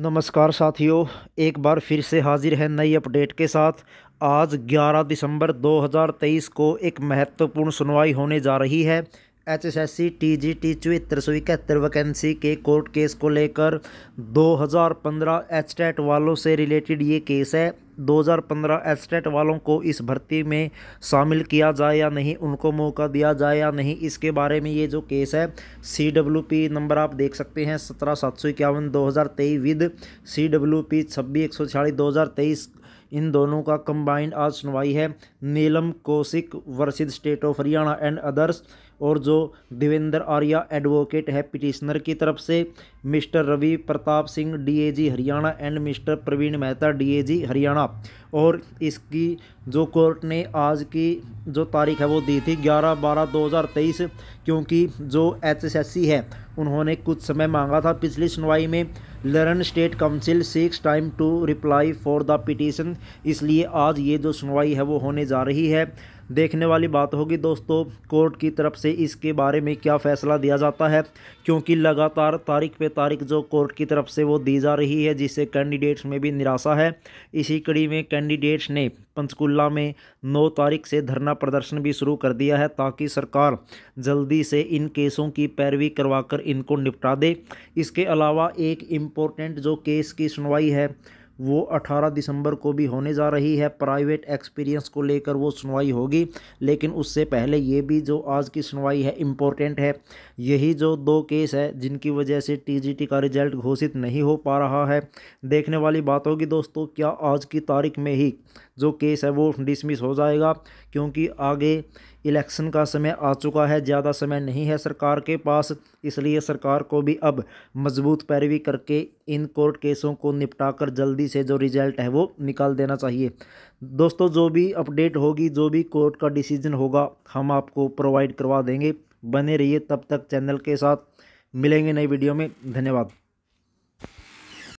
नमस्कार साथियों एक बार फिर से हाजिर है नई अपडेट के साथ आज 11 दिसंबर 2023 को एक महत्वपूर्ण सुनवाई होने जा रही है H S S C T G T चौहत्तर सौ इकहत्तर वैकेंसी के कोर्ट केस को लेकर 2015 एचटेट वालों से रिलेटेड ये केस है 2015 एस्टेट वालों को इस भर्ती में शामिल किया जाए या नहीं उनको मौका दिया जाए या नहीं इसके बारे में ये जो केस है सी डब्ल्यू पी नंबर आप देख सकते हैं सत्रह सात सौ इक्यावन दो हज़ार तेईस विद सी डब्ल्यू पी छब्बीस एक सौ छियालीस दो हज़ार तेईस इन दोनों का कंबाइंड आज सुनवाई है Neelam Kaushik versus state of Haryana and others और जो देवेंद्र आर्या एडवोकेट है पिटिशनर की तरफ से mister Ravi Pratap Singh DAG Haryana and mister Praveen Mehta DAG Haryana और इसकी जो कोर्ट ने आज की जो तारीख है वो दी थी 11 बारह 2023 क्योंकि जो एचएसएससी है उन्होंने कुछ समय मांगा था पिछली सुनवाई में learned state counsel seeks time to reply for the petition इसलिए आज ये जो सुनवाई है वो होने जा रही है देखने वाली बात होगी दोस्तों कोर्ट की तरफ से इसके बारे में क्या फ़ैसला दिया जाता है क्योंकि लगातार तारीख पे तारीख जो कोर्ट की तरफ से वो दी जा रही है जिससे कैंडिडेट्स में भी निराशा है इसी कड़ी में कैंडिडेट्स ने पंचकुला में नौ तारीख से धरना प्रदर्शन भी शुरू कर दिया है ताकि सरकार जल्दी से इन केसों की पैरवी कर इनको निपटा दे इसके अलावा एक इम्पोर्टेंट जो केस की सुनवाई है वो 18 दिसंबर को भी होने जा रही है प्राइवेट एक्सपीरियंस को लेकर वो सुनवाई होगी लेकिन उससे पहले ये भी जो आज की सुनवाई है इम्पोर्टेंट है यही जो दो केस है जिनकी वजह से टीजीटी का रिजल्ट घोषित नहीं हो पा रहा है देखने वाली बात होगी दोस्तों क्या आज की तारीख में ही जो केस है वो डिसमिस हो जाएगा क्योंकि आगे इलेक्शन का समय आ चुका है ज़्यादा समय नहीं है सरकार के पास इसलिए सरकार को भी अब मजबूत पैरवी करके इन कोर्ट केसों को निपटाकर जल्दी से जो रिजल्ट है वो निकाल देना चाहिए दोस्तों जो भी अपडेट होगी जो भी कोर्ट का डिसीजन होगा हम आपको प्रोवाइड करवा देंगे बने रहिए तब तक चैनल के साथ मिलेंगे नई वीडियो में धन्यवाद